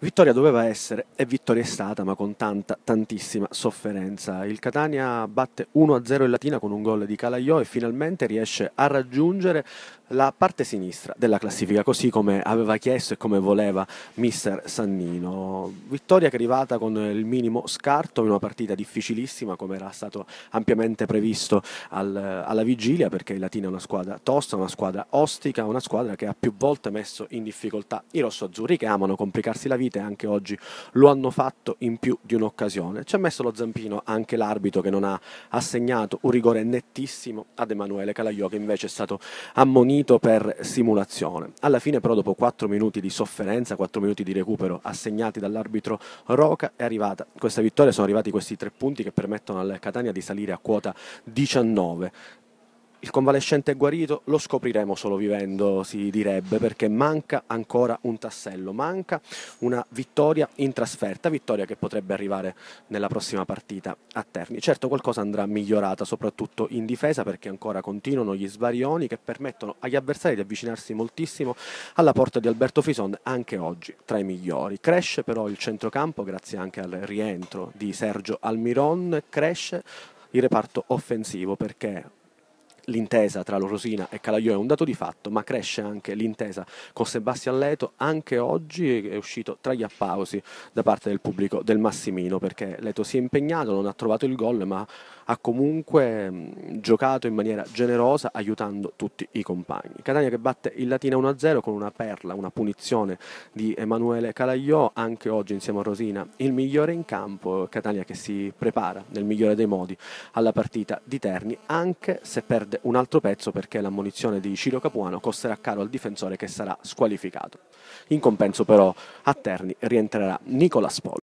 Vittoria doveva essere e vittoria è stata, ma con tanta, tantissima sofferenza. Il Catania batte 1-0 in Latina con un gol di Calaiò e finalmente riesce a raggiungere la parte sinistra della classifica, così come aveva chiesto e come voleva mister Sannino. Vittoria che è arrivata con il minimo scarto in una partita difficilissima, come era stato ampiamente previsto al, alla vigilia, perché il Latina è una squadra tosta, una squadra ostica, una squadra che ha più volte messo in difficoltà i rossoazzurri che amano complicarsi la vita Unite anche oggi lo hanno fatto in più di un'occasione. Ci ha messo lo zampino anche l'arbitro che non ha assegnato un rigore nettissimo ad Emanuele Calaiò che invece è stato ammonito per simulazione. Alla fine però dopo 4 minuti di sofferenza, 4 minuti di recupero assegnati dall'arbitro Roca è arrivata questa vittoria, sono arrivati questi tre punti che permettono al Catania di salire a quota 19. Il convalescente è guarito, lo scopriremo solo vivendo, si direbbe, perché manca ancora un tassello, manca una vittoria in trasferta, vittoria che potrebbe arrivare nella prossima partita a Terni. Certo qualcosa andrà migliorata, soprattutto in difesa, perché ancora continuano gli svarioni che permettono agli avversari di avvicinarsi moltissimo alla porta di Alberto Fison, anche oggi tra i migliori. Cresce però il centrocampo grazie anche al rientro di Sergio Almiron, cresce il reparto offensivo perché l'intesa tra Lorosina e Calaiò è un dato di fatto, ma cresce anche l'intesa con Sebastian Leto. Anche oggi è uscito tra gli applausi da parte del pubblico del Massimino perché Leto si è impegnato, non ha trovato il gol, ma ha comunque mm, giocato in maniera generosa aiutando tutti i compagni. Catania che batte il Latina 1-0 con una perla, una punizione di Emanuele Calaiò, anche oggi insieme a Rosina il migliore in campo, Catania che si prepara nel migliore dei modi alla partita di Terni, anche se perde un altro pezzo perché l'ammunizione di Ciro Capuano costerà caro al difensore che sarà squalificato. In compenso però a Terni rientrerà Nicola Spolo.